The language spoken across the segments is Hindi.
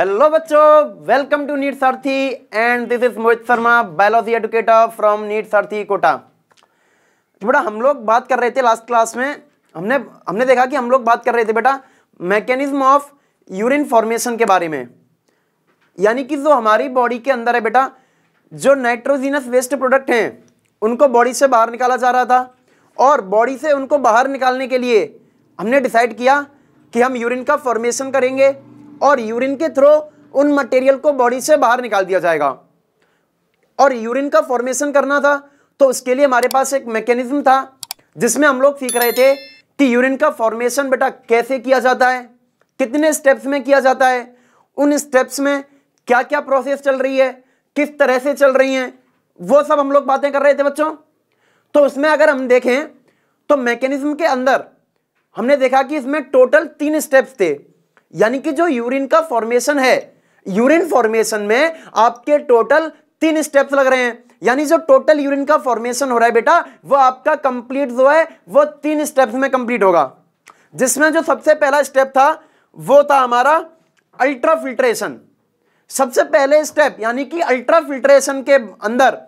हेलो बच्चों welcome to NEET Sarathi and this is Mohit Sharma biology educator from NEET Sarathi Kota बेटा हम लोग बात कर रहे थे लास्ट क्लास में हमने हमने देखा कि हम लोग बात कर रहे थे बेटा मैकेनिज्म ऑफ यूरिन फॉर्मेशन के बारे में यानी कि जो हमारी बॉडी के अंदर है बेटा जो नाइट्रोजीनस वेस्ट प्रोडक्ट हैं उनको बॉडी से बाहर निकाला जा रहा था और बॉडी से उनको बाहर निकालने के लिए हमने डिसाइड किया कि हम यूरिन का फॉर्मेशन करेंगे और यूरिन के थ्रू उन मटेरियल को बॉडी से बाहर निकाल दिया जाएगा और यूरिन का फॉर्मेशन करना था तो उसके लिए हमारे पास एक मैकेनिज्म था जिसमें हम लोग सीख रहे थे कि यूरिन का फॉर्मेशन बेटा कैसे किया जाता है कितने स्टेप्स में किया जाता है उन स्टेप्स में क्या क्या प्रोसेस चल रही है किस तरह से चल रही है वो सब हम लोग बातें कर रहे थे बच्चों तो उसमें अगर हम देखें तो मैकेनिज्म के अंदर हमने देखा कि इसमें टोटल तीन स्टेप्स थे यानी कि जो यूरिन का फॉर्मेशन है यूरिन फॉर्मेशन में आपके टोटल तीन स्टेप्स लग रहे हैं यानी जो टोटल यूरिन का फॉर्मेशन हो रहा है बेटा वो आपका कंप्लीट जो है वो तीन स्टेप्स में कंप्लीट होगा जिसमें जो सबसे पहला स्टेप था वो था हमारा अल्ट्रा फिल्ट्रेशन सबसे पहले स्टेप यानी कि अल्ट्रा फिल्ट्रेशन के अंदर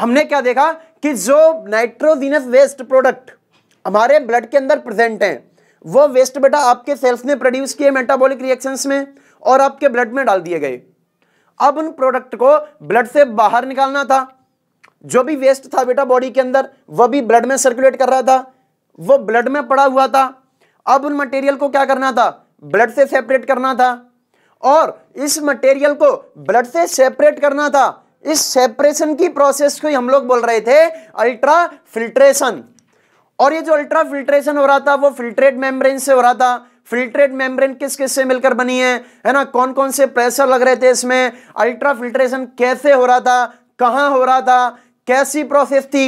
हमने क्या देखा कि जो नाइट्रोजीनस वेस्ट प्रोडक्ट हमारे ब्लड के अंदर प्रेजेंट हैं वो वेस्ट बेटा आपके सेल्स ने प्रोड्यूस किए मेटाबॉलिक रिएक्शंस में और आपके ब्लड में डाल दिए गए अब उन प्रोडक्ट को ब्लड से बाहर निकालना था जो भी वेस्ट था बेटा बॉडी के अंदर वह भी ब्लड में सर्कुलेट कर रहा था वो ब्लड में पड़ा हुआ था अब उन मटेरियल को क्या करना था ब्लड से सेपरेट करना था और इस मटेरियल को ब्लड से सेपरेट करना था इस सेपरेशन की प्रोसेस को हम लोग बोल रहे थे अल्ट्रा फिल्ट्रेशन और ये जो अल्ट्रा फिल्ट्रेशन हो रहा था वो फिल्ट्रेट मेम्ब्रेन से हो रहा था फिल्ट्रेट मेम्ब्रेन किस किस से मिलकर बनी है है ना कौन कौन से प्रेशर लग रहे थे इसमें अल्ट्रा फिल्ट्रेशन कैसे हो रहा था कहां हो रहा था कैसी प्रोसेस थी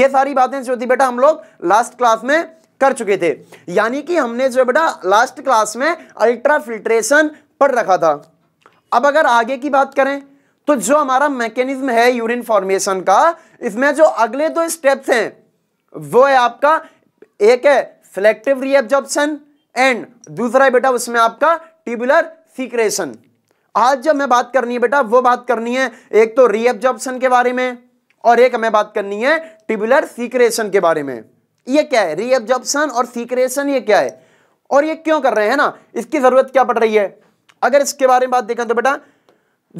ये सारी बातें जो थी बेटा हम लोग लास्ट क्लास में कर चुके थे यानी कि हमने जो बेटा लास्ट क्लास में अल्ट्रा फिल्ट्रेशन पढ़ रखा था अब अगर आगे की बात करें तो जो हमारा मैकेनिज्म है यूरिन फॉर्मेशन का इसमें जो अगले दो स्टेप्स हैं वो है आपका एक है फ्लेक्टिव रीएब्जॉर्प्शन एंड दूसरा है बेटा उसमें आपका ट्यूबुलर सीक्रेशन आज जब मैं बात करनी है बेटा वो बात करनी है एक तो रीएब्जॉर्प्शन के बारे में और एक हमें बात करनी है ट्यूबुलर सीक्रेशन के बारे में ये क्या है रीएब्जॉर्प्शन और सीक्रेशन ये क्या है और ये क्यों कर रहे हैं ना इसकी जरूरत क्या पड़ रही है अगर इसके बारे में बात देखें तो बेटा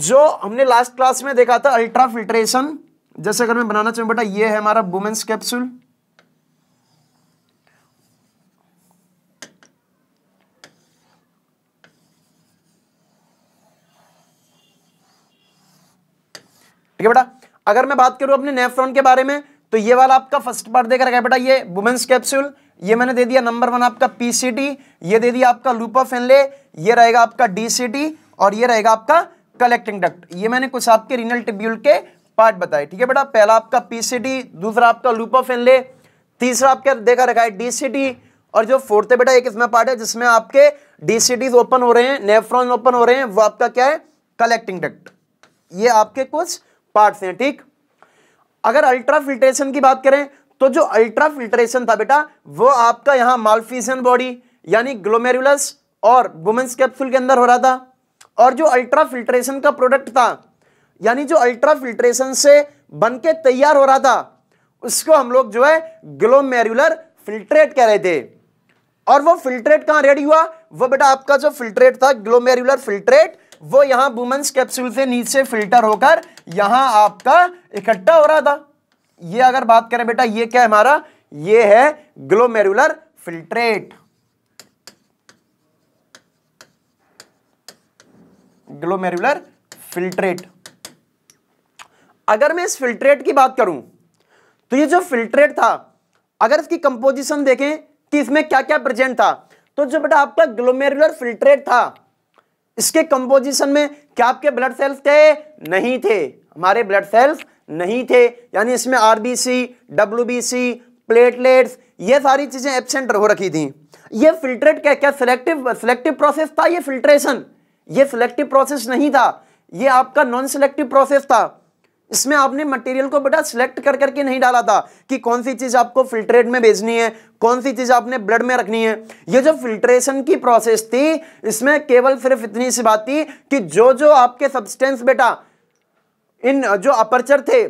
जो हमने लास्ट क्लास में देखा था अल्ट्रा फिल्ट्रेशन जैसे अगर मैं बनाना चाहूँ बेटा ये है हमारा वुमेन्स कैप्सूल ठीक है बेटा अगर मैं बात करूं अपने नेफ्रॉन के बारे में तो ये वाला आपका फर्स्ट पार्ट देख रखा है बेटा ये वुमेन्स कैप्सूल ये मैंने दे दिया नंबर वन आपका पीसीटी ये दे दिया आपका लूपा फेनले ये रहेगा आपका डीसीटी और ये रहेगा आपका कलेक्टिंग डक्ट ये मैंने कुछ आपके रिनल टिब्यूल के पार्ट बताए ठीक है बेटा पहला आपका पीसीटी दूसरा आपका लूपा फेनले तीसरा आपका देखा रखा है डीसीटी और जो फोर्थ है बेटा एक इसमें पार्ट है जिसमें आपके डीसीटी ओपन हो रहे हैं नेफ्रॉन ओपन हो रहे हैं वो आपका क्या है कलेक्टिंग डक्ट ये आपके कुछ पार्ट्स हैं ठीक अगर अल्ट्रा फिल्ट्रेशन की बात करें तो जो अल्ट्रा फिल्ट्रेशन था बेटा वो आपका यहां मालफिसन बॉडी यानी ग्लोमेरुलस और वुमेन्स कैप्सूल के अंदर हो रहा था और जो अल्ट्रा फिल्ट्रेशन का प्रोडक्ट था यानी जो अल्ट्रा फिल्ट्रेशन से बन के तैयार हो रहा था उसको हम लोग जो है ग्लोमेरुलर फिल्ट्रेट कह रहे थे और वो फिल्ट्रेट कहां रेडी हुआ वो बेटा आपका जो फिल्ट्रेट था ग्लोमेरुलर फिल्ट्रेट वो यहां वुमेंस कैप्सूल से नीचे फिल्टर होकर यहां आपका इकट्ठा हो रहा था ये अगर बात करें बेटा ये क्या है हमारा ये है ग्लोमेरुलर फिल्ट्रेट ग्लोमेरुलर फिल्ट्रेट अगर मैं इस फिल्ट्रेट की बात करूं तो ये जो फिल्ट्रेट था अगर इसकी कंपोजिशन देखें कि इसमें क्या क्या प्रेजेंट था तो जो बेटा आपका ग्लोमेरुलर फिल्ट्रेट था इसके कंपोजिशन में क्या आपके ब्लड सेल्स थे नहीं थे हमारे ब्लड सेल्स नहीं थे यानी इसमें आरबीसी डब्ल्यूबीसी प्लेटलेट्स ये सारी चीज़ें एबसेंट हो रखी थी ये फिल्ट्रेट क्या क्या सिलेक्टिव सिलेक्टिव प्रोसेस था ये फिल्ट्रेशन ये सिलेक्टिव प्रोसेस नहीं था ये आपका नॉन सिलेक्टिव प्रोसेस था इसमें आपने मटेरियल को बेटा सिलेक्ट कर करके नहीं डाला था कि कौन सी चीज आपको फिल्ट्रेट में भेजनी है कौन सी चीज आपने ब्लड में रखनी है ये जो फिल्ट्रेशन की प्रोसेस थी इसमें केवल सिर्फ इतनी सी बात थी कि जो जो आपके सब्सटेंस बेटा इन जो अपर्चर थे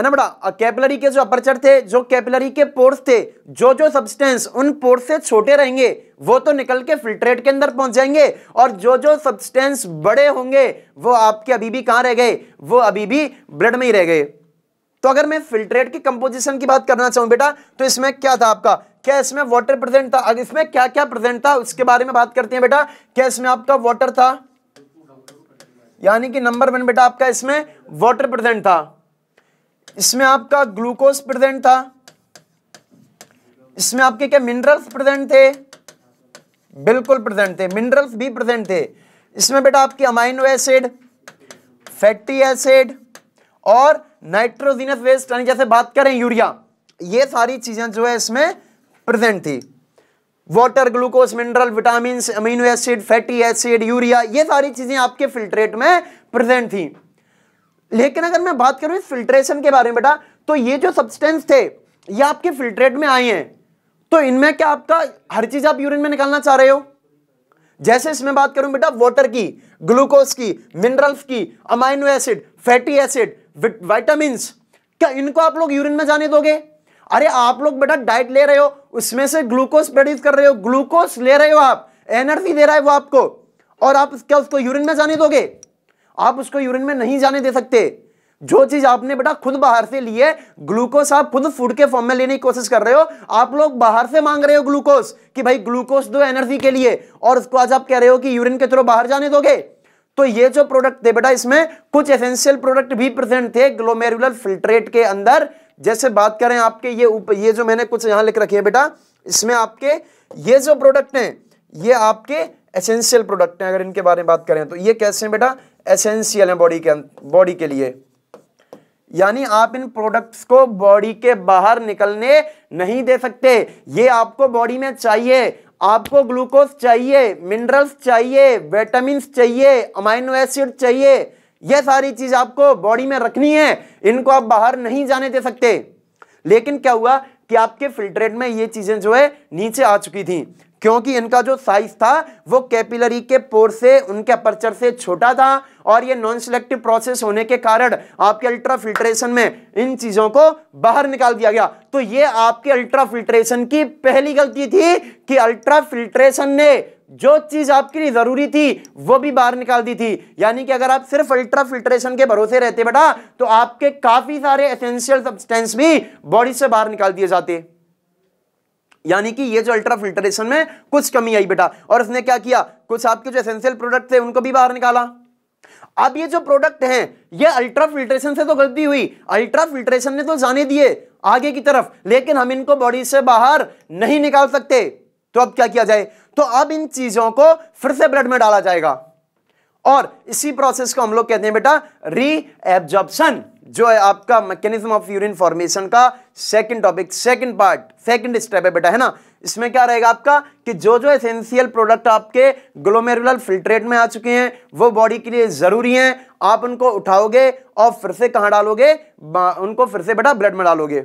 है ना बड़ा कैपिलरी के जो अपर्चर थे जो कैपिलरी के पोर्स थे जो जो सब्सटेंस उन पोर्स से छोटे रहेंगे वो तो निकल के फिल्ट्रेट के अंदर पहुंच जाएंगे और जो जो सब्सटेंस बड़े होंगे वो आपके अभी भी कहां रह गए वो अभी भी ब्लड में ही रह गए तो अगर मैं फिल्ट्रेट की कंपोजिशन की बात करना चाहूं बेटा तो इसमें क्या था आपका क्या इसमें वाटर प्रेजेंट था अगर इसमें क्या क्या प्रेजेंट था उसके बारे में बात करते हैं बेटा क्या इसमें आपका वाटर था यानी कि नंबर वन बेटा आपका इसमें वाटर प्रेजेंट था इसमें आपका ग्लूकोज प्रेजेंट था इसमें आपके क्या मिनरल्स प्रेजेंट थे बिल्कुल प्रेजेंट थे मिनरल्स भी प्रेजेंट थे इसमें बेटा आपकी अमाइनो एसिड फैटी एसिड और नाइट्रोजिनस वेस्ट यानी जैसे बात करें यूरिया ये सारी चीज़ें जो है इसमें प्रेजेंट थी water glucose mineral vitamin amino acid fatty acid urea ये सारी चीज़ें आपके फिल्ट्रेट में प्रेजेंट थी लेकिन अगर मैं बात करूं इस फिल्ट्रेशन के बारे में बेटा तो ये जो सब्सटेंस थे ये आपके फिल्ट्रेट में आए हैं तो इनमें क्या आपका हर चीज आप यूरिन में निकालना चाह रहे हो जैसे इसमें बात करूं बेटा वाटर की ग्लूकोज की मिनरल्स की amino acid fatty acid vitamin क्या इनको आप लोग यूरिन में जाने दोगे अरे आप लोग बेटा डाइट ले रहे हो उसमें से ग्लूकोज प्रोड्यूस कर रहे हो ग्लूकोज ले रहे हो आप एनर्जी दे रहा है वो आपको और आप क्या उसको यूरिन में जाने दोगे आप उसको यूरिन में नहीं जाने दे सकते जो चीज आपने बेटा खुद बाहर से ली है ग्लूकोज आप खुद फूड के फॉर्म में लेने की कोशिश कर रहे हो आप लोग बाहर से मांग रहे हो ग्लूकोस कि भाई ग्लूकोस दो एनर्जी के लिए और उसको आज आप कह रहे हो कि यूरिन के थ्रू बाहर जाने दोगे तो ये जो प्रोडक्ट थे बेटा इसमें कुछ एसेंशियल प्रोडक्ट भी प्रेजेंट थे ग्लोमेरुलर फिल्ट्रेट के अंदर जैसे बात करें आपके ये उप, ये जो मैंने कुछ यहां लिख रखी है बेटा इसमें आपके ये जो प्रोडक्ट हैं ये आपके एसेंशियल प्रोडक्ट हैं अगर इनके बारे में बात करें तो ये कैसे हैं बेटा एसेंशियल हैं बॉडी के बॉडी के लिए यानी आप इन प्रोडक्ट्स को बॉडी के बाहर निकलने नहीं दे सकते ये आपको बॉडी में चाहिए आपको ग्लूकोज चाहिए मिनरल्स चाहिए विटामिन चाहिए अमाइनो एसिड चाहिए ये सारी चीज आपको बॉडी में रखनी है इनको आप बाहर नहीं जाने दे सकते लेकिन क्या हुआ कि आपके फिल्ट्रेट में ये चीजें जो है नीचे आ चुकी थी क्योंकि इनका जो साइज था वो कैपिलरी के पोर से उनके अपर्चर से छोटा था और ये नॉन सिलेक्टिव प्रोसेस होने के कारण आपके अल्ट्रा फिल्ट्रेशन में इन चीजों को बाहर निकाल दिया गया तो ये आपके अल्ट्रा फिल्ट्रेशन की पहली गलती थी कि अल्ट्रा फिल्ट्रेशन ने जो चीज आपके लिए जरूरी थी वो भी बाहर निकाल दी थी यानी कि अगर आप सिर्फ अल्ट्रा फिल्ट्रेशन के भरोसे रहते बेटा तो आपके काफी सारे एसेंशियल सब्सटेंस भी बॉडी से बाहर निकाल दिए जाते यानी कि ये जो अल्ट्रा फिल्ट्रेशन में कुछ कमी आई बेटा और उसने क्या किया कुछ आपके जो एसेंशियल प्रोडक्ट थे उनको भी बाहर निकाला अब ये जो प्रोडक्ट हैं ये अल्ट्रा फिल्ट्रेशन से तो गलती हुई अल्ट्रा फिल्ट्रेशन ने तो जाने दिए आगे की तरफ लेकिन हम इनको बॉडी से बाहर नहीं निकाल सकते तो अब क्या किया जाए तो अब इन चीजों को फिर से ब्लड में डाला जाएगा और इसी प्रोसेस को हम लोग कहते हैं बेटा री एब्जॉर्बन जो है आपका मैकेनिज्म ऑफ यूरिन फॉर्मेशन का second topic second part second step है बेटा है ना इसमें क्या रहेगा आपका कि जो जो एसेंशियल प्रोडक्ट आपके ग्लोमेरुलर फिल्ट्रेट में आ चुके हैं वो बॉडी के लिए ज़रूरी हैं आप उनको उठाओगे और फिर से कहाँ डालोगे उनको फिर से बेटा ब्लड में डालोगे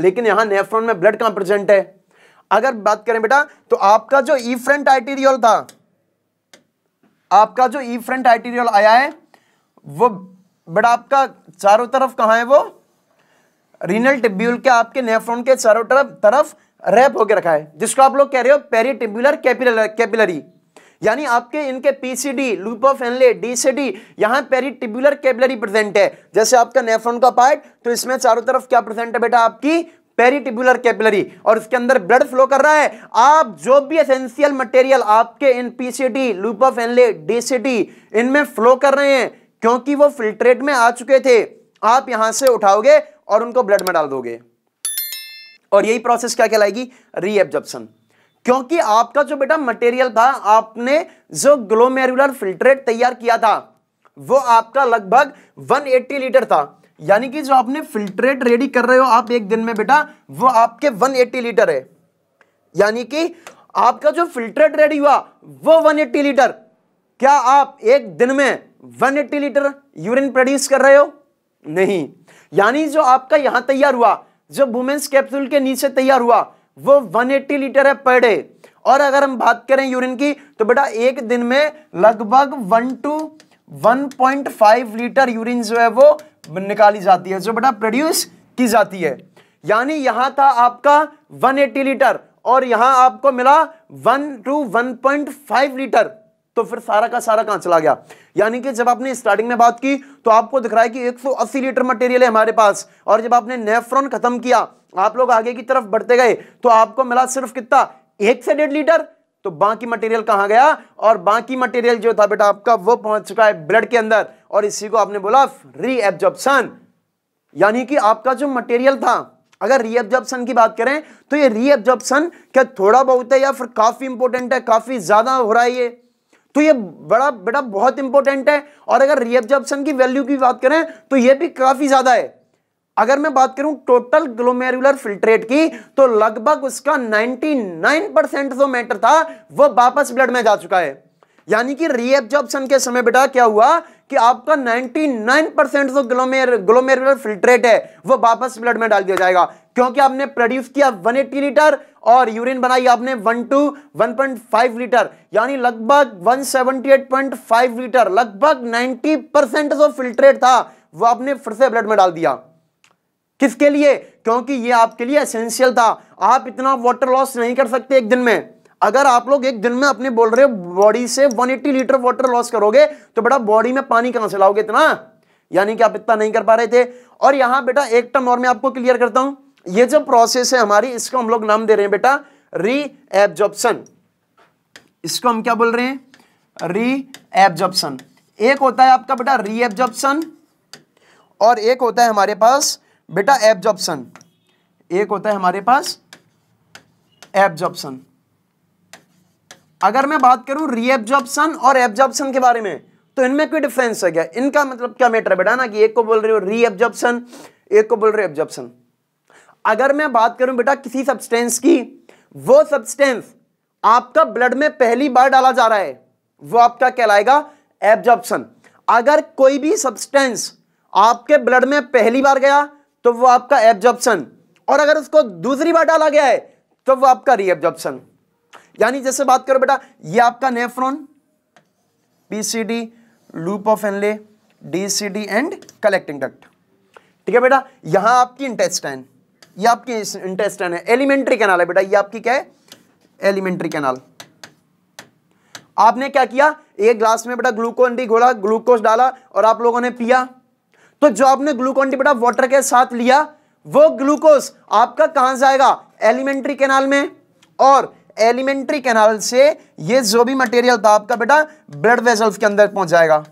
लेकिन यहाँ नेफ्रॉन में ब्लड कहाँ प्रेजेंट है अगर बात करें बेटा तो आपका जो ई फ्रंट आइटीरियल था आपका जो ई फ्रंट आइटीरियल आया है वो बेटा आपका चारों तरफ कहाँ है वो रीनल टिब्यूल के आपके नेफ्रॉन के चारों तरफ तरफ रैप होकर रखा है जिसको आप लोग कह रहे हो कैपिलर कैपिलरी यानी आपके इनके PCT loop of Henle DCT यहां पेरीटिब्यूलर कैपिलरी प्रेजेंट है जैसे आपका नेफ्रॉन का पार्ट तो इसमें चारों तरफ क्या प्रेजेंट है बेटा आपकी पेरीटिब्यूलर कैपिलरी और इसके अंदर ब्लड फ्लो कर रहा है आप जो भी एसेंशियल मटेरियल आपके इन PCT loop of Henle DCT इनमें फ्लो कर रहे हैं क्योंकि वो फिल्ट्रेट में आ चुके थे आप यहां से उठाओगे और उनको ब्लड में डाल दोगे और यही प्रोसेस क्या कहलाएगी रीएब्जॉर्प्शन क्योंकि आपका जो बेटा मटेरियल था आपने जो ग्लोमेरुलर फिल्ट्रेट तैयार किया था वो आपका लगभग 180 लीटर था यानी कि जो आपने फिल्ट्रेट रेडी कर रहे हो आप एक दिन में बेटा वो आपके 180 लीटर है यानी कि आपका जो फिल्ट्रेट रेडी हुआ वो 180 लीटर क्या आप एक दिन में 180 लीटर यूरिन प्रोड्यूस कर रहे हो नहीं यानी जो आपका यहां तैयार हुआ जो वुमेन्स कैप्सूल के नीचे तैयार हुआ वो 180 लीटर है पर डे और अगर हम बात करें यूरिन की तो बेटा एक दिन में लगभग वन टू 1.5 लीटर यूरिन जो है वो निकाली जाती है जो बेटा प्रोड्यूस की जाती है यानी यहां था आपका 180 लीटर और यहां आपको मिला 1 टू 1.5 लीटर तो फिर सारा का सारा कहां चला गया यानी कि जब आपने स्टार्टिंग में बात की तो आपको दिख रहा है कि 180 लीटर मटेरियल है हमारे पास और जब आपने नेफ्रॉन खत्म किया आप लोग आगे की तरफ बढ़ते गए तो आपको मिला सिर्फ कितना एक से डेढ़ लीटर तो बाकी मटेरियल कहां गया और बाकी मटेरियल जो था बेटा आपका वो पहुंच चुका है ब्लड के अंदर और इसी को आपने बोला रीएब्जॉर्प्शन यानी कि आपका जो मटेरियल था अगर रीएब्जॉर्प्शन की बात करें तो ये रीएब्जॉर्प्शन क्या थोड़ा बहुत है या फिर काफी इंपोर्टेंट है काफी ज्यादा हो रहा है ये तो ये बड़ा बेटा बहुत इंपॉर्टेंट है और अगर रिएब्जॉर्प्शन की वैल्यू की बात करें तो ये भी काफी ज्यादा है अगर मैं बात करूं टोटल ग्लोमेरुलर फिल्ट्रेट की तो लगभग उसका 99 परसेंट जो मैटर था वो वापस ब्लड में जा चुका है यानी कि रीएब्जॉर्प्शन के समय बेटा क्या हुआ कि आपका 99 परसेंट जो ग्लोमेर ग्लोमेरुलर फिल्ट्रेट है वो वापस ब्लड में डाल दिया जाएगा क्योंकि आपने प्रोड्यूस किया 180 लीटर और यूरिन बनाई आपने 1 टू 1.5 लीटर यानी लगभग 178.5 लीटर लगभग 90 परसेंट जो फिल्ट्रेट था वो आपने फिर से ब्लड में डाल दिया किसके लिए क्योंकि ये आपके लिए एसेंशियल था आप इतना वाटर लॉस नहीं कर सकते एक दिन में अगर आप लोग एक दिन में अपने बोल रहे हो बॉडी से 180 लीटर वाटर लॉस करोगे तो बेटा बॉडी में पानी कहां से लाओगे इतना यानी कि आप इतना नहीं कर पा रहे थे और यहां बेटा एक टर्म और मैं आपको क्लियर करता हूं ये जो प्रोसेस है हमारी इसको हम लोग नाम दे रहे हैं बेटा री एब्जॉर्प्शन इसको हम क्या बोल रहे हैं री एब्जॉर्प्शन एक होता है आपका बेटा री एब्जॉर्प्शन और एक होता है हमारे पास बेटा एब्जॉर्प्शन एक होता है हमारे पास एब्जॉर्प्शन अगर मैं बात करूं रीएब्जॉर्प्शन और एब्जॉर्प्शन के बारे में तो इनमें कोई डिफरेंस है क्या इनका मतलब क्या मैटर है बेटा ना कि एक को बोल रहे हो रीएब्जॉर्प्शन एक को बोल रहे हो एब्जॉर्प्शन अगर मैं बात करूं बेटा किसी सब्सटेंस की वो सब्सटेंस आपका ब्लड में पहली बार डाला जा रहा है वो आपका कहलाएगा एब्जॉर्प्शन अगर कोई भी सब्सटेंस आपके ब्लड में पहली बार गया तो वो आपका एब्जॉर्प्शन और अगर उसको दूसरी बार डाला गया है तो वो आपका रीएब्जॉर्प्शन यानी जैसे बात करो बेटा ये आपका nephron PCT loop of Henle DCT and collecting duct ठीक है बेटा यहां आपकी इंटेस्टाइन ये आपकी इंटेस्टाइन है एलिमेंट्री कैनाल है बेटा ये आपकी क्या है एलिमेंट्री कैनाल आपने क्या किया एक ग्लास में बेटा ग्लूकोन डी घोड़ा ग्लूकोज डाला और आप लोगों ने पिया तो जो आपने ग्लूकोन डी बेटा वाटर के साथ लिया वो ग्लूकोज आपका कहां जाएगा एलिमेंट्री कैनाल में और एलिमेंट्री कैनाल से ये जो भी मटेरियल था आपका बेटा ब्लड वेजल्स के अंदर पहुंच जाएगा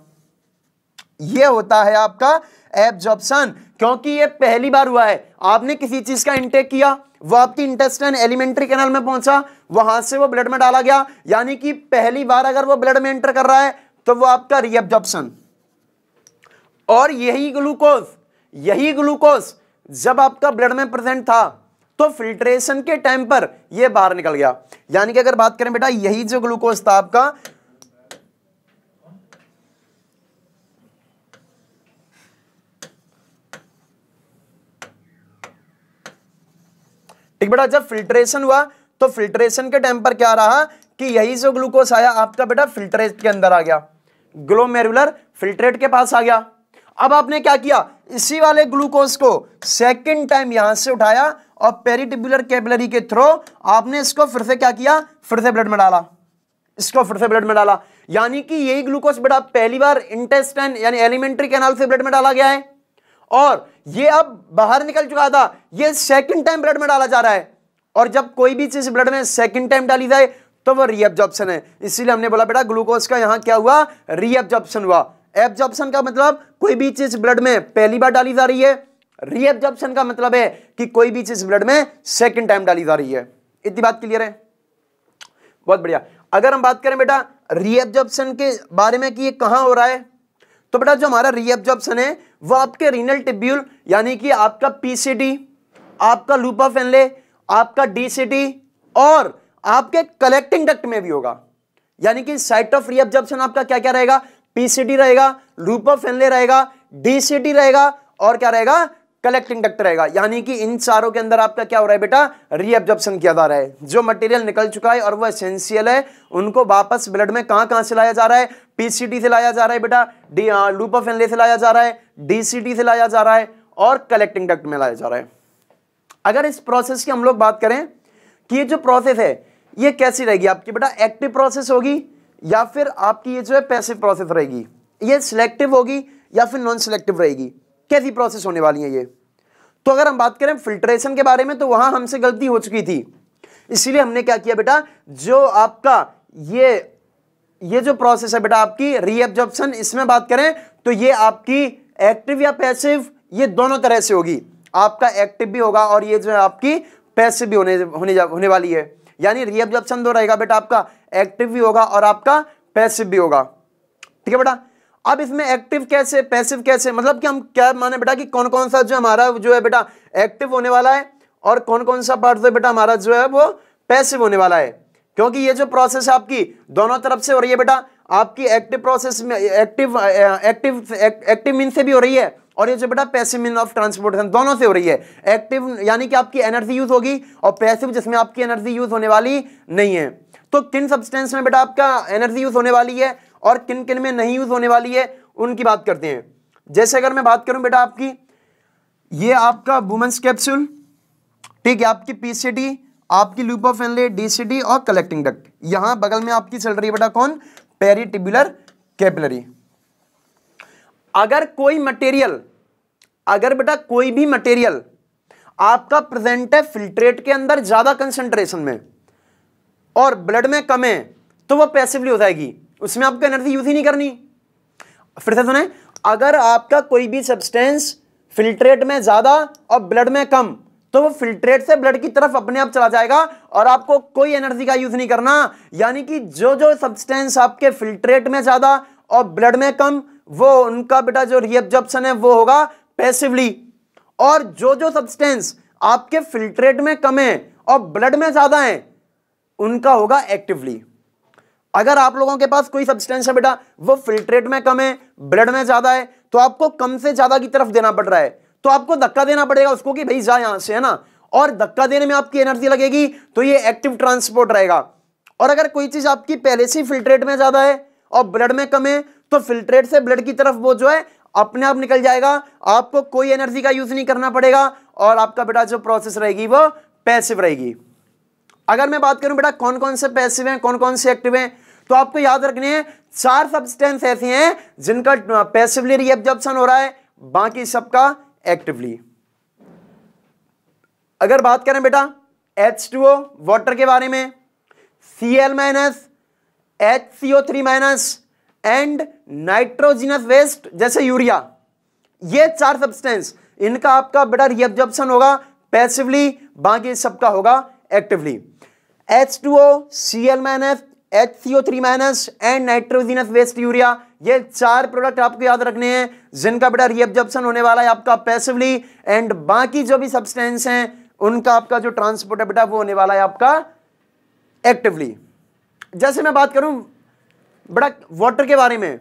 ये होता है आपका एब्जॉर्प्शन क्योंकि ये पहली बार हुआ है आपने किसी चीज का इंटेक किया वो आपकी इंटेस्टाइन एलिमेंट्री कैनल में पहुंचा वहां से वो ब्लड में डाला गया यानी कि पहली बार अगर वो ब्लड में एंटर कर रहा है तो वो आपका रीएब्जॉर्प्शन और यही ग्लूकोज यही ग्लूकोज जब आपका ब्लड में प्रेजेंट था तो फिल्ट्रेशन के टाइम पर यह बाहर निकल गया यानी कि अगर बात करें बेटा यही जो ग्लूकोज था आपका ठीक बेटा जब फिल्ट्रेशन हुआ तो फिल्ट्रेशन के टाइम पर क्या रहा कि यही जो ग्लूकोस आया आपका बेटा फिल्ट्रेट के अंदर आ गया ग्लोमेरुलर फिल्ट्रेट के पास आ गया अब आपने क्या किया इसी वाले ग्लूकोज को सेकंड टाइम यहां से उठाया और पेरिटिबुलर कैबलरी के थ्रू आपने इसको फिर से क्या किया फिर से ब्लड में डाला इसको फिर से ब्लड में डाला यानी कि यही ग्लूकोज बेटा पहली बार इंटेस्टाइन यानी एलिमेंट्री कैनाल से ब्लड में डाला गया है और ये अब बाहर निकल चुका था ये सेकंड टाइम ब्लड में डाला जा रहा है और जब कोई भी चीज ब्लड में सेकंड टाइम डाली जाए तो वो रीअब्जॉर्प्शन है इसीलिए हमने बोला बेटा ग्लूकोज का यहां क्या हुआ रीअब्जॉर्प्शन हुआ एब्जॉर्प्शन का मतलब कोई भी चीज ब्लड में पहली बार डाली जा रही है रीअब्जॉर्प्शन का मतलब है कि कोई भी चीज ब्लड में सेकंड टाइम डाली जा रही है इतनी बात क्लियर है बहुत बढ़िया अगर हम बात करें बेटा रीअब्जॉर्प्शन के बारे में कि ये कहां हो रहा है तो बेटा जो हमारा रीअब्जॉर्प्शन है वो आपके रीनल टिब्यूल यानी कि आपका पीसीडी आपका लूपा फेनले आपका डीसीडी और आपके कलेक्टिंग डक्ट में भी होगा यानी कि साइट ऑफ रीअब्जॉर्प्शन आपका क्या क्या रहेगा पीसीडी रहेगा लूपा फेनले रहेगा डीसीडी रहेगा और क्या रहेगा कलेक्टिंग डक्ट रहेगा यानी कि इन चारों के अंदर आपका क्या हो रहा है बेटा रीअब्जॉर्प्शन किया जा रहा है जो मटेरियल निकल चुका है और वो एसेंशियल है उनको वापस ब्लड में कहां कहां से लाया जा रहा है पीसीडी से लाया जा रहा है बेटा डी लूपा फेनले से लाया जा रहा है डीसीटी से लाया जा रहा है और कलेक्टिंग डक्ट में लाया जा रहा है अगर इस प्रोसेस की हम लोग बात करें कि ये जो प्रोसेस है ये कैसी रहेगी आपकी बेटा एक्टिव प्रोसेस होगी या फिर आपकी ये जो है पैसिव प्रोसेस रहेगी ये सिलेक्टिव होगी या फिर नॉन सिलेक्टिव रहेगी कैसी प्रोसेस होने वाली है ये तो अगर हम बात करें फिल्ट्रेशन के बारे में तो वहां हमसे गलती हो चुकी थी इसीलिए हमने क्या किया बेटा जो आपका ये ये जो प्रोसेस है बेटा आपकी रीएब्जॉर्प्शन इसमें बात करें तो ये आपकी एक्टिव या पैसिव ये दोनों तरह से होगी आपका एक्टिव भी होगा और ये जो है आपकी पैसिव भी होने होने जा होने वाली है यानी रिएब्जॉर्प्शन दो रहेगा बेटा आपका एक्टिव भी होगा और आपका पैसिव भी होगा ठीक है बेटा अब इसमें एक्टिव कैसे पैसिव कैसे मतलब कि हम क्या माने बेटा कि कौन कौन सा जो हमारा जो है बेटा एक्टिव होने वाला है और कौन कौन सा पार्ट जो बेटा हमारा जो है वो पैसिव होने वाला है क्योंकि ये जो प्रोसेस है आपकी दोनों तरफ से हो रही है बेटा आपकी एक्टिव प्रोसेस में एक्टिव एक्टिव एक्टिव मीन से भी हो रही है और ये जो बेटा पैसिव मीन ऑफ ट्रांसपोर्टेशन दोनों से हो रही है एक्टिव यानी कि आपकी एनर्जी यूज होगी और पैसिव जिसमें आपकी एनर्जी यूज होने वाली नहीं है तो किन सब्सटेंस में बेटा आपका एनर्जी यूज होने वाली है और किन किन में नहीं यूज होने वाली है उनकी बात करते हैं जैसे अगर मैं बात करूं बेटा आपकी ये आपका वुमेंस कैप्सूल ठीक है आपकी पीसीडी आपकी लूप ऑफ एनले डीसीडी और कलेक्टिंग डक्ट यहां बगल में आपकी चल रही है बेटा कौन पेरिटिबुलर कैपिलरी अगर कोई मटेरियल अगर बेटा कोई भी मटेरियल आपका प्रेजेंट है फिल्ट्रेट के अंदर ज़्यादा कंसंट्रेशन में और ब्लड में कम है तो वह पैसिवली हो जाएगी उसमें आपको एनर्जी यूज ही नहीं करनी फिर से सुने अगर आपका कोई भी सब्सटेंस फिल्ट्रेट में ज़्यादा और ब्लड में कम तो वो फिल्ट्रेट से ब्लड की तरफ अपने आप चला जाएगा और आपको कोई एनर्जी का यूज नहीं करना यानी कि जो जो सब्सटेंस आपके फिल्ट्रेट में ज्यादा और ब्लड में कम वो उनका बेटा जो रिएब्जॉर्प्शन है वो होगा पैसिवली और जो जो सब्सटेंस आपके फिल्ट्रेट में कम है और ब्लड में ज्यादा है उनका होगा एक्टिवली अगर आप लोगों के पास कोई सब्सटेंस है बेटा वो फिल्ट्रेट में कम है ब्लड में ज्यादा है तो आपको कम से ज्यादा की तरफ देना पड़ रहा है तो आपको धक्का देना पड़ेगा उसको कि भाई जा यहां से है ना और धक्का देने में आपकी एनर्जी लगेगी तो ये एक्टिव ट्रांसपोर्ट रहेगा और अगर कोई चीज आपकी पहले से फिल्ट्रेट में ज्यादा है और ब्लड में कम है तो फिल्ट्रेट से ब्लड की तरफ वो जो है अपने आप निकल जाएगा आपको कोई एनर्जी का यूज नहीं करना पड़ेगा और आपका बेटा जो प्रोसेस रहेगी वो पैसिव रहेगी अगर मैं बात करूं बेटा कौन कौन से पैसिव हैं कौन कौन से एक्टिव हैं तो आपको याद रखने हैं चार सब्सटेंस ऐसे हैं जिनका पैसिवली रिएब्जॉर्प्शन हो रहा है बाकी सबका एक्टिवली अगर बात करें बेटा एच टू ओ वाटर के बारे में C L minus H C O three minus and nitrogenous waste जैसे यूरिया ये चार सब्सटेंस इनका आपका बेटा रिएब्जॉर्प्शन होगा पैसिवली बाकी सबका होगा actively H two O C L minus H C O three minus and nitrogenous waste urea ये चार प्रोडक्ट आपको याद रखने हैं जिनका बेटा रिएब्जॉप्शन होने वाला है आपका पैसिवली एंड बाकी जो भी सब्सटेंस हैं उनका आपका जो ट्रांसपोर्ट है बेटा वो होने वाला है आपका एक्टिवली जैसे मैं बात करूं बेटा वाटर के बारे में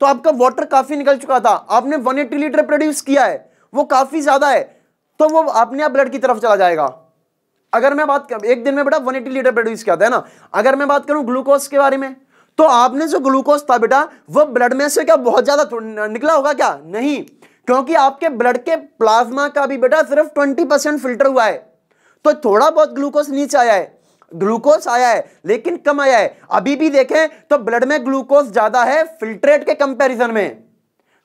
तो आपका वाटर काफी निकल चुका था आपने वन एट्टी लीटर प्रोड्यूस किया है वो काफी ज्यादा है तो वो अपने आप ब्लड की तरफ चला जाएगा अगर मैं बात करूं एक दिन में बेटा एट्टी लीटर प्रोड्यूस किया था ना अगर मैं बात करूं ग्लूकोज के बारे में तो आपने जो ग्लूकोज था बेटा वो ब्लड में से क्या बहुत ज्यादा निकला होगा क्या नहीं क्योंकि आपके ब्लड के प्लाज्मा का भी बेटा सिर्फ ट्वेंटी परसेंट फिल्टर हुआ है तो थोड़ा बहुत ग्लूकोज नीचे आया है ग्लूकोज आया है लेकिन कम आया है अभी भी देखें तो ब्लड में ग्लूकोज ज्यादा है फिल्ट्रेट के कंपेरिजन में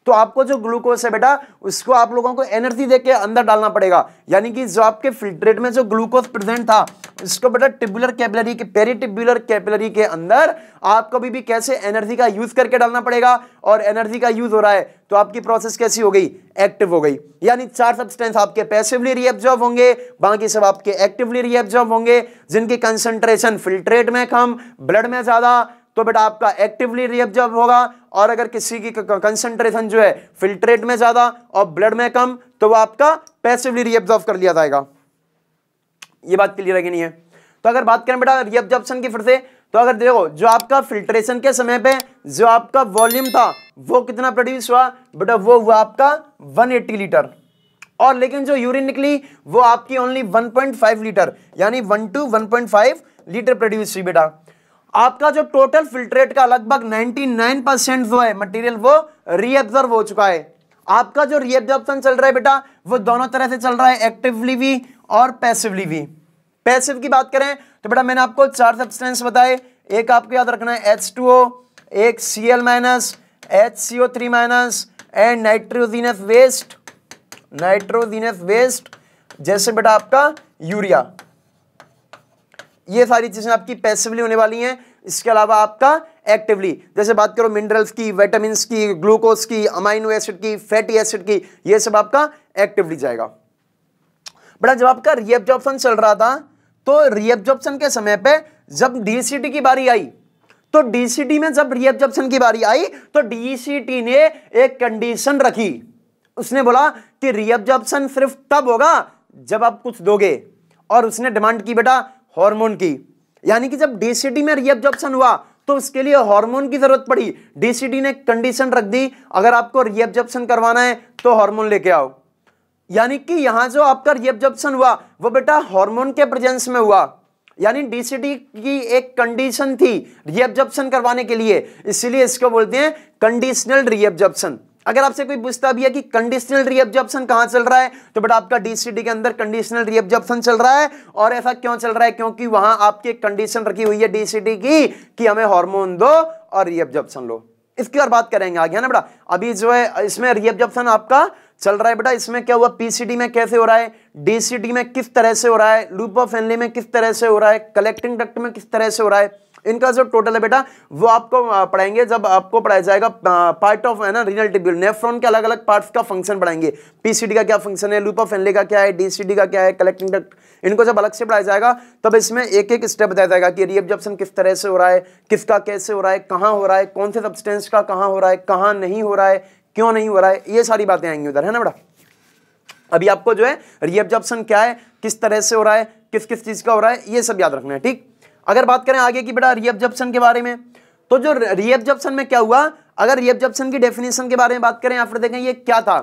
तो आपको जो ग्लूकोज है बेटा उसको आप लोगों को एनर्जी देके अंदर डालना पड़ेगा यानी कि जो आपके फिल्ट्रेट में जो ग्लूकोज प्रेजेंट था इसको बेटा टिब्युलर कैपिलरी के पेरी पेरीटिब्युलर कैपिलरी के अंदर आप कभी भी कैसे एनर्जी का यूज करके डालना पड़ेगा और एनर्जी का यूज हो रहा है तो आपकी प्रोसेस कैसी हो गई एक्टिव हो गई यानी चार सब्सटेंस आपके पैसिवली रीएब्जॉर्व होंगे बाकी सब आपके एक्टिवली रीएब्जॉर्व होंगे जिनकी कंसंट्रेशन फिल्ट्रेट में कम ब्लड में ज्यादा तो बेटा आपका एक्टिवली रिएब्जॉर्ब होगा और अगर किसी की कंसंट्रेशन जो है फिल्ट्रेट में ज्यादा और ब्लड में कम तो वो आपका पैसिवली रिएब्जॉर्व कर लिया जाएगा ये बात क्लियर है कि नहीं है तो अगर बात करें बेटा रिएब्जॉर्प्शन की फिर से तो अगर देखो जो आपका फिल्ट्रेशन के समय पे जो आपका वॉल्यूम था वो कितना प्रोड्यूस हुआ बेटा वो हुआ आपका 180 लीटर और लेकिन जो यूरिन निकली वो आपकी ओनली 1.5 लीटर यानी 1 टू 1.5 लीटर प्रोड्यूस हुई बेटा आपका जो टोटल फिल्ट्रेट का लगभग 99 परसेंट जो है मटीरियल वो रीअब्जर्व हो चुका है आपका जो रीअब्जॉर्प्शन चल रहा है बेटा वो दोनों तरह से चल रहा है एक्टिवली भी और पैसिवली भी पैसिव की बात करें तो बेटा मैंने आपको चार सब्सटेंस बताए एक आपको याद रखना है एच टू ओ एक C L minus H C O three minus and nitrogenous waste nitrogenous waste जैसे बेटा आपका यूरिया ये सारी चीज़ें आपकी पैसिवली होने वाली हैं इसके अलावा आपका एक्टिवली जैसे बात करो मिनरल्स की विटामिन की ग्लूकोज की अमाइनो एसिड की फैटी एसिड की ये सब आपका एक्टिवली जाएगा बड़ा जब आपका रीएब्जॉर्प्शन चल रहा था तो रीएब्जॉर्प्शन के समय पे जब डीसीटी की बारी आई तो डीसीटी में जब रीएब्जॉर्प्शन की बारी आई तो डीसीटी ने एक कंडीशन रखी उसने बोला कि रीएब्जॉर्प्शन सिर्फ तब होगा जब आप कुछ दोगे और उसने डिमांड की बेटा हार्मोन की यानी कि जब डीसीटी में रीएब्जॉर्प्शन हुआ तो उसके लिए हार्मोन की जरूरत पड़ी डीसीटी ने कंडीशन रख दी अगर आपको रीएब्जॉर्प्शन करवाना है तो हार्मोन लेके आओ यानी कि यहां जो आपका रिएब्जॉप्शन हुआ वो बेटा हार्मोन के प्रेजेंस में हुआ यानी डीसीडी की एक कंडीशन थी रिएब्जॉप्शन करवाने के लिए इसलिए इसको बोलते हैं कंडीशनल रिएब्जॉप्शन अगर आपसे कोई पूछता भी है कि कंडीशनल रीऑब्जॉर्प्शन कहां चल रहा है तो बेटा आपका डीसीडी के अंदर कंडीशनल रीऑब्जॉर्प्शन चल रहा है और ऐसा क्यों चल रहा है क्योंकि वहां आपकी कंडीशन रखी हुई है डीसीडी की कि हमें हार्मोन दो और रीऑब्जॉर्प्शन लो इसकी और बात करेंगे आगे ना बेटा अभी जो है इसमें रीऑब्जॉर्प्शन आपका चल रहा है बेटा इसमें क्या हुआ पीसीडी में कैसे हो रहा है डीसीडी में किस तरह से हो रहा है लूप ऑफ एनली में किस तरह से हो रहा है कलेक्टिंग डक्ट में किस तरह से हो रहा है इनका जो टोटल है बेटा वो आपको पढ़ाएंगे जब आपको पढ़ाया जाएगा पार्ट ऑफ है ना रीनल टिब्यूल नेफ्रॉन के अलग अलग पार्ट्स का फंक्शन पढ़ाएंगे पीसीडी का क्या फंक्शन है लूप ऑफ एनली का क्या है डीसीडी का क्या है कलेक्टिंग डक्ट इनको जब अलग से पढ़ाया जाएगा तब इसमें एक एक स्टेप बताया जाएगा कि रिएब्जॉर्प्शन किस तरह से हो रहा है किसका कैसे हो रहा है कहाँ हो रहा है कौन से सब्सटेंस का कहाँ हो रहा है कहाँ नहीं हो रहा है क्यों नहीं हो रहा है ये सारी बातें आएंगी उधर है ना बेटा अभी आपको जो है रीअब्जॉर्प्शन क्या है किस तरह से हो रहा है किस किस चीज़ का हो रहा है ये सब याद रखना है ठीक अगर बात करें आगे की बेटा रीअब्जॉर्प्शन के बारे में तो जो रीअब्जॉर्प्शन में क्या हुआ अगर रीअब्जॉर्प्शन की डेफिनेशन के बारे में बात करें या फिर देखें ये क्या था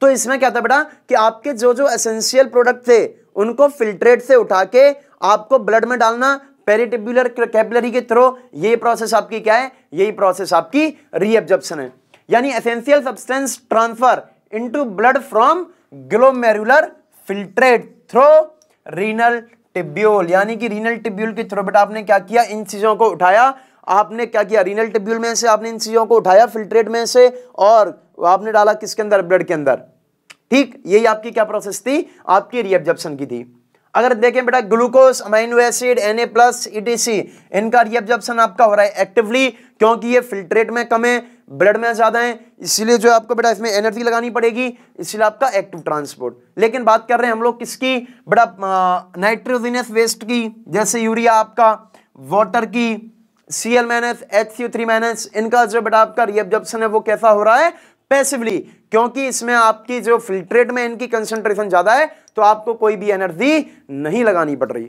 तो इसमें क्या था बेटा कि आपके जो जो एसेंशियल प्रोडक्ट थे उनको फिल्ट्रेट से उठा के आपको ब्लड में डालना पेरिटिब्यूलर कैपिलरी के थ्रू ये प्रोसेस आपकी क्या है यही प्रोसेस आपकी रीअब्जॉर्प्शन है यानी essential substance transfer into blood from glomerular filtrate through renal tubule यानी कि रीनल टिब्यूल के थ्रो बेटा आपने क्या किया इन चीज़ों को उठाया आपने क्या किया रीनल टिब्यूल में से आपने इन चीज़ों को उठाया फिल्ट्रेट में से और आपने डाला किसके अंदर ब्लड के अंदर ठीक यही आपकी क्या प्रोसेस थी आपकी रीएब्जॉर्प्शन की थी अगर देखें बेटा glucose amino acid N A plus etc इनका रिएब्जॉर्प्शन आपका हो रहा है एक्टिवली क्योंकि ये फिल्ट्रेट में कम है ब्लड में ज़्यादा है इसलिए जो आपको बेटा इसमें एनर्जी लगानी पड़ेगी इसलिए आपका एक्टिव ट्रांसपोर्ट लेकिन बात कर रहे हैं हम लोग किसकी बेटा नाइट्रोजिनस वेस्ट की जैसे यूरिया आपका वाटर की C L minus H C three minus इनका जो बेटा आपका रिएब्जॉर्प्शन है वो कैसा हो रहा है पैसिवली क्योंकि इसमें आपकी जो फिल्ट्रेट में इनकी कंसंट्रेशन ज़्यादा है तो आपको कोई भी एनर्जी नहीं लगानी पड़ रही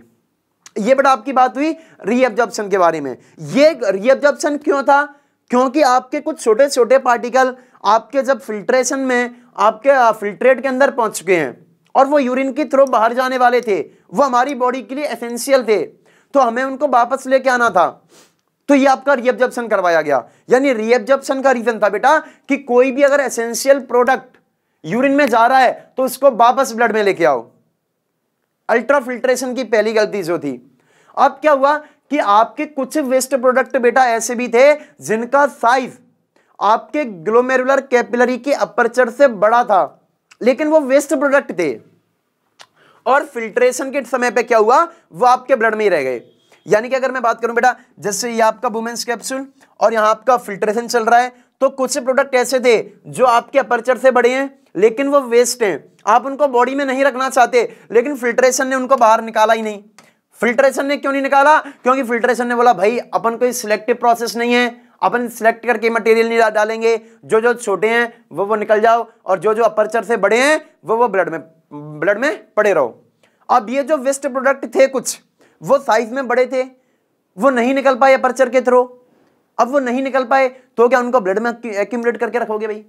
ये बट आपकी बात हुई रीअब्जॉर्प्शन के बारे में ये रीअब्जॉर्प्शन क्यों था क्योंकि आपके कुछ छोटे छोटे पार्टिकल आपके जब फिल्ट्रेशन में आपके फिल्ट्रेट के अंदर पहुंच चुके हैं और वो यूरिन के थ्रू बाहर जाने वाले थे वो हमारी बॉडी के लिए एसेंशियल थे तो हमें उनको वापस लेके आना था तो ये आपका रीएब्जॉर्प्शन करवाया गया यानी रीएब्जॉर्प्शन का रीजन था बेटा कि कोई भी अगर एसेंशियल प्रोडक्ट यूरिन में जा रहा है तो उसको वापस ब्लड में लेके आओ अल्ट्रा फिल्ट्रेशन की पहली गलती जो थी अब क्या हुआ कि आपके कुछ वेस्ट प्रोडक्ट बेटा ऐसे भी थे जिनका साइज आपके ग्लोमेरुलर कैपिलरी के अपर्चर से बड़ा था लेकिन वो वेस्ट प्रोडक्ट थे और फिल्ट्रेशन के समय पे क्या हुआ वो आपके ब्लड में ही रह गए यानी कि अगर मैं बात करूं बेटा जैसे ये आपका वुमेन्स कैप्सूल और यहां आपका फिल्ट्रेशन चल रहा है तो कुछ प्रोडक्ट ऐसे थे जो आपके अपर्चर से बड़े हैं लेकिन वो वेस्ट हैं आप उनको बॉडी में नहीं रखना चाहते लेकिन फिल्ट्रेशन ने उनको बाहर निकाला ही नहीं फिल्ट्रेशन ने क्यों नहीं निकाला क्योंकि फिल्ट्रेशन ने बोला भाई अपन कोई सिलेक्टिव प्रोसेस नहीं है अपन सिलेक्ट करके मटेरियल नहीं डालेंगे जो जो छोटे हैं वो वो निकल जाओ और जो जो अपर्चर से बड़े हैं वो वो ब्लड में ब्लड में पड़े रहो अब ये जो वेस्ट प्रोडक्ट थे कुछ वो साइज में बड़े थे वो नहीं निकल पाए अपर्चर के थ्रो अब वो नहीं निकल पाए तो क्या उनको ब्लड में एक्यूमलेट करके रखोगे भाई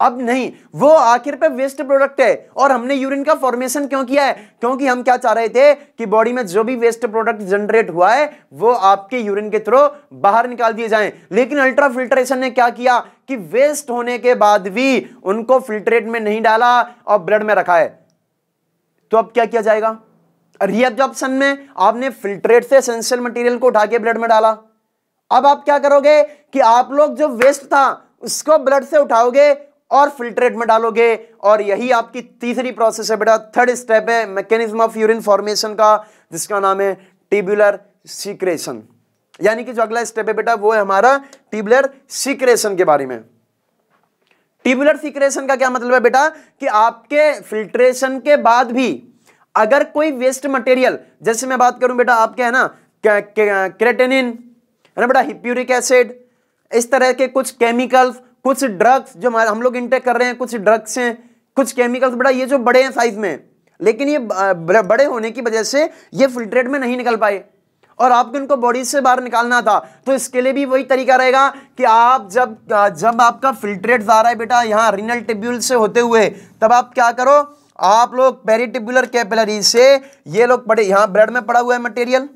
अब नहीं वो आखिर पे वेस्ट प्रोडक्ट है और हमने यूरिन का फॉर्मेशन क्यों किया है क्योंकि हम क्या चाह रहे थे कि बॉडी में जो भी वेस्ट प्रोडक्ट जनरेट हुआ है वो आपके यूरिन के थ्रू बाहर निकाल दिए जाएं लेकिन अल्ट्रा फिल्ट्रेशन ने क्या किया कि वेस्ट होने के बाद भी उनको फिल्ट्रेट में नहीं डाला और ब्लड में रखा है तो अब क्या किया जाएगा रिएब्जॉर्प्शन में आपने फिल्ट्रेट से एसेंशियल मटेरियल को उठा के ब्लड में डाला अब आप क्या करोगे कि आप लोग जो वेस्ट था उसको ब्लड से उठाओगे और फिल्ट्रेट में डालोगे और यही आपकी तीसरी प्रोसेस है बेटा थर्ड स्टेप है मैकेनिज्म ऑफ यूरिन फॉर्मेशन का जिसका नाम है टिब्यूलर सीक्रेशन यानी कि जो अगला स्टेप है बेटा वो है हमारा टिब्यूलर सीक्रेशन के बारे में टिब्यूलर सीक्रेशन का क्या मतलब है बेटा कि आपके फिल्ट्रेशन के बाद भी अगर कोई वेस्ट मटेरियल जैसे मैं बात करूं बेटा आपके है ना क्रेटेनिन है ना बेटा हिप्यूरिक एसिड इस तरह के कुछ केमिकल्स कुछ ड्रग्स जो हम लोग इंटेक कर रहे हैं कुछ ड्रग्स हैं कुछ केमिकल्स बेटा ये जो बड़े हैं साइज में लेकिन ये बड़े होने की वजह से ये फिल्ट्रेट में नहीं निकल पाए और आपको इनको बॉडी से बाहर निकालना था तो इसके लिए भी वही तरीका रहेगा कि आप जब जब आपका फिल्ट्रेट जा रहा है बेटा यहाँ रिनल टिब्यूल से होते हुए तब आप क्या करो आप लोग पेरिटिबुलर कैपिलरी से ये लोग पड़े यहाँ ब्रेड में पड़ा हुआ है मटेरियल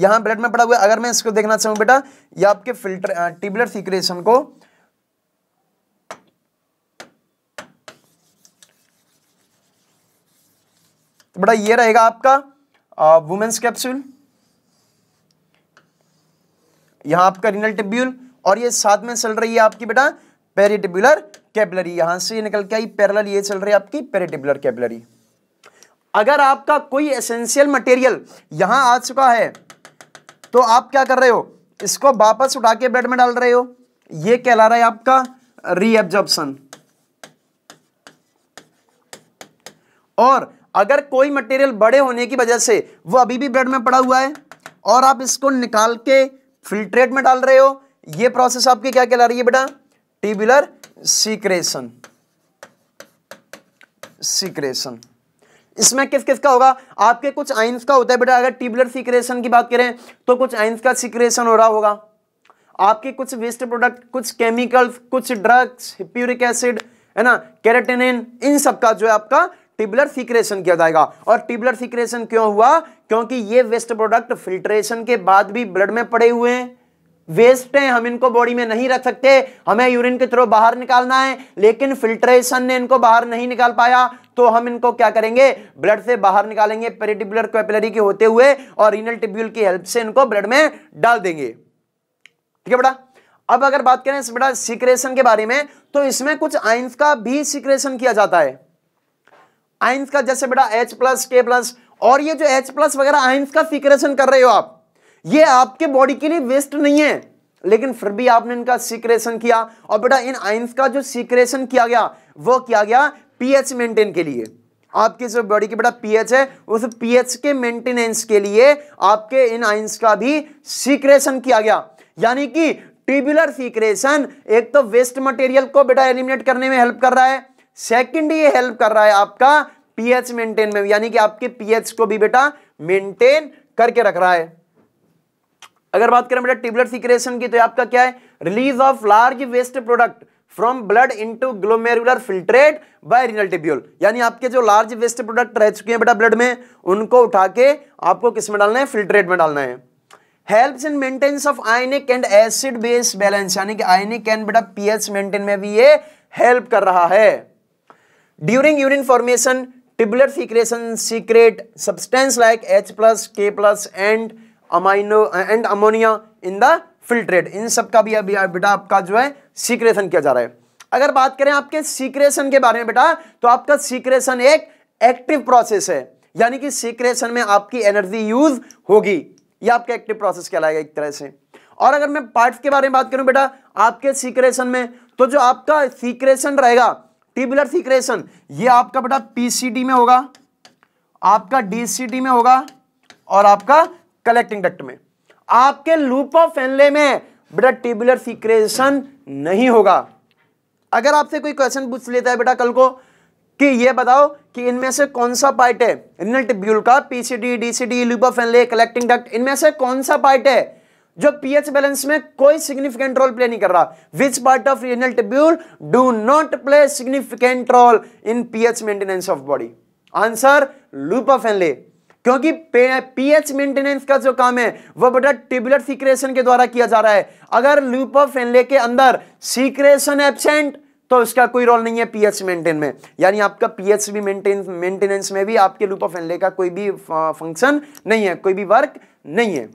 यहाँ ब्रेड में पड़ा हुआ है अगर मैं इसको देखना चाहूँ बेटा ये आपके फिल्टर टिबुलर सीक्रेशन को तो बेटा ये रहेगा आपका वुमेन्स कैप्सूल यहां आपका रिनल टिब्यूल और ये साथ में चल रही है आपकी बेटा पेरिटिबुलर कैपलरी यहां से निकल के आई पैरल ये चल रही है आपकी पेरेटिबुलर कैपलरी अगर आपका कोई एसेंशियल मटेरियल यहां आ चुका है तो आप क्या कर रहे हो इसको वापस उठा के ब्लड में डाल रहे हो ये कहला रहा है आपका रीएब्जॉर्प्शन और अगर कोई मटेरियल बड़े होने की वजह से वो अभी भी ब्लड में पड़ा हुआ है और आप इसको निकाल के फिल्ट्रेट में डाल रहे हो ये प्रोसेस आपकी क्या कहला रही है बेटा ट्यूबुलर सीक्रेशन सीक्रेशन इसमें किस किस का होगा आपके कुछ आइंस का होता है बेटा अगर ट्यूबुलर सीक्रेशन की बात करें तो कुछ आइंस का सीक्रेशन हो रहा होगा आपके कुछ वेस्ट प्रोडक्ट कुछ केमिकल्स कुछ ड्रग्स प्यूरिक एसिड है ना कैरेटेन इन सब का जो है आपका टिबुलर सीक्रेशन किया जाएगा और टिबुलर सीक्रेशन क्यों हुआ क्योंकि ये वेस्ट प्रोडक्ट फिल्ट्रेशन के बाद भी ब्लड में पड़े हुए हैं वेस्ट है हम इनको बॉडी में नहीं रख सकते हमें यूरिन के थ्रू बाहर निकालना है लेकिन फिल्ट्रेशन ने इनको बाहर नहीं निकाल पाया तो हम इनको क्या करेंगे ब्लड से बाहर निकालेंगे पेरिटिबुलर क्वेपलरी के होते हुए और रीनल टिब्यूल की हेल्प से इनको ब्लड में डाल देंगे ठीक है बेटा अब अगर बात करें बेटा सिक्रेशन के बारे में तो इसमें कुछ आइंस का भी सिक्रेशन किया जाता है आइंस का जैसे बेटा एच प्लस के प्लस और ये जो एच प्लस वगैरह आइंस का सिक्रेशन कर रहे हो आप ये आपके बॉडी के लिए वेस्ट नहीं है लेकिन फिर भी आपने इनका सीक्रेशन किया और बेटा इन आइंस का जो सीक्रेशन किया गया वो किया गया पीएच मेंटेन के लिए आपके जो बॉडी के बेटा पीएच है उस पीएच के मेंटेनेंस के लिए आपके इन आइंस का भी सीक्रेशन किया गया यानी कि ट्यूबुलर सीक्रेशन एक तो वेस्ट मटेरियल को बेटा एलिमिनेट करने में हेल्प कर रहा है सेकंड ये हेल्प कर रहा है आपका पीएच मेंटेन में यानी कि आपके पीएच को भी बेटा मेंटेन करके रख रहा है अगर बात करें बेटा ट्यूबलेट सिक्रेशन की तो आपका क्या है release of large waste product from blood into glomerular filtrate by renal tubule यानी आपके जो लार्ज वेस्ट प्रोडक्ट रह चुके हैं बेटा ब्लड में उनको उठा के आपको किस में डालना है फिल्ट्रेट में डालना है helps in maintenance of ionic and acid base balance यानी कि आयनिक एंड बेटा पीएच मेंटेन में भी ये हेल्प कर रहा है during urine formation tubular secretion secrete substance like H plus K plus and amino and ammonia in the filtrate इन सब का भी अभी बेटा आपका जो है सीक्रेशन किया जा रहा है अगर बात करें आपके सीक्रेशन के बारे में बेटा तो आपका सीक्रेशन एक एक्टिव प्रोसेस है यानी कि सीक्रेशन में आपकी एनर्जी यूज होगी ये आपका एक्टिव प्रोसेस कहलाएगा एक तरह से और अगर मैं पार्ट्स के बारे में बात करूं बेटा आपके सीक्रेशन में तो जो आपका सीक्रेशन रहेगा टिबुलर सीक्रेशन ये आपका बेटा पीसीडी में होगा आपका डीसीडी में होगा और आपका कलेक्टिंग डक्ट में आपके लूप ऑफ फेनले में बेटा ट्यूबुलर सीक्रेशन नहीं होगा अगर आपसे कोई क्वेश्चन पूछ लेता है बेटा कल को कि ये बताओ कि इनमें से कौन सा पार्ट है रिनल टिब्यूल का PCT DCT loop of Henle collecting duct इनमें से कौन सा पार्ट है जो पीएच बैलेंस में कोई सिग्निफिकेंट रोल प्ले नहीं कर रहा which part of renal tubule do not play significant role in pH maintenance of body answer loop of Henle क्योंकि पीएच मेंटेनेंस का जो काम है वह बेटा टिबुलर सीक्रेशन के द्वारा किया जा रहा है अगर लूप ऑफ एनले के अंदर सीक्रेशन एब्सेंट तो इसका कोई रोल नहीं है पीएच मेंटेन में यानी आपका पीएच भी मेंटेन मेंटेनेंस में भी आपके लूप ऑफ एनले का कोई भी फंक्शन नहीं है कोई भी वर्क नहीं है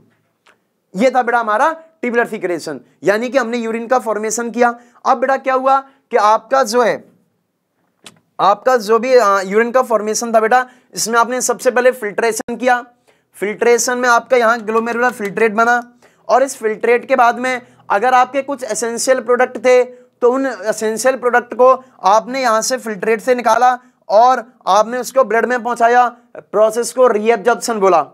ये था बेटा हमारा टिबुलर फिक्रेशन यानी कि हमने यूरिन का फॉर्मेशन किया अब बेटा क्या हुआ कि आपका जो है आपका जो भी यूरिन का फॉर्मेशन था बेटा इसमें आपने सबसे पहले फिल्ट्रेशन किया फिल्ट्रेशन में आपका यहाँ ग्लोमेरुलर फिल्ट्रेट बना और इस फिल्ट्रेट के बाद में अगर आपके कुछ एसेंशियल प्रोडक्ट थे तो उन एसेंशियल प्रोडक्ट को आपने यहाँ से फिल्ट्रेट से निकाला और आपने उसको ब्लड में पहुँचाया प्रोसेस को रीएब्जॉर्प्शन बोला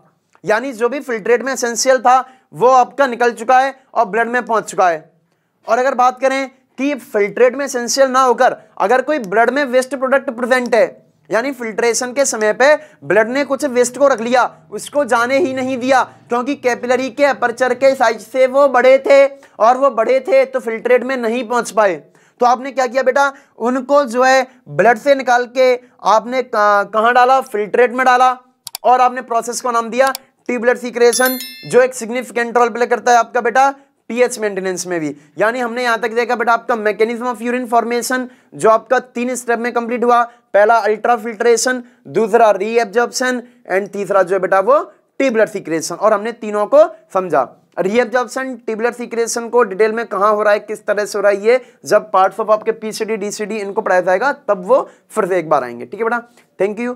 यानी जो भी फिल्ट्रेट में एसेंशियल था वो आपका निकल चुका है और ब्लड में पहुँच चुका है और अगर बात करें कि फिल्ट्रेट में एसेंशियल ना होकर अगर कोई ब्लड में वेस्ट प्रोडक्ट प्रेजेंट है यानी फिल्ट्रेशन के समय पे ब्लड ने कुछ वेस्ट को रख लिया उसको जाने ही नहीं दिया क्योंकि कैपिलरी के अपर्चर के साइज से वो बड़े थे और वो बड़े थे तो फिल्ट्रेट में नहीं पहुंच पाए तो आपने क्या किया बेटा उनको जो है ब्लड से निकाल के आपने कहाँ डाला फिल्ट्रेट में डाला और आपने प्रोसेस को नाम दिया ट्यूबलर सीक्रेशन जो एक सिग्निफिकेंट रोल प्ले करता है आपका बेटा पीएच मेंटेनेंस में भी यानी हमने यहां तक देखा बट आपका मैकेनिज्म ऑफ यूरिन फॉर्मेशन जो आपका तीन स्टेप में कंप्लीट हुआ पहला अल्ट्रा फिल्ट्रेशन दूसरा रीएब्जॉर्प्शन एंड तीसरा जो है बेटा वो टिबलर सिक्रेशन और हमने तीनों को समझा रीएब्जॉर्प्शन टिबलर सिक्रेशन को डिटेल में कहा हो रहा है किस तरह से हो रहा है ये जब पार्ट्स ऑफ आपके पीसीडी डीसीडी इनको पढ़ाया जाएगा तब वो फिर से एक बार आएंगे ठीक है बेटा थैंक यू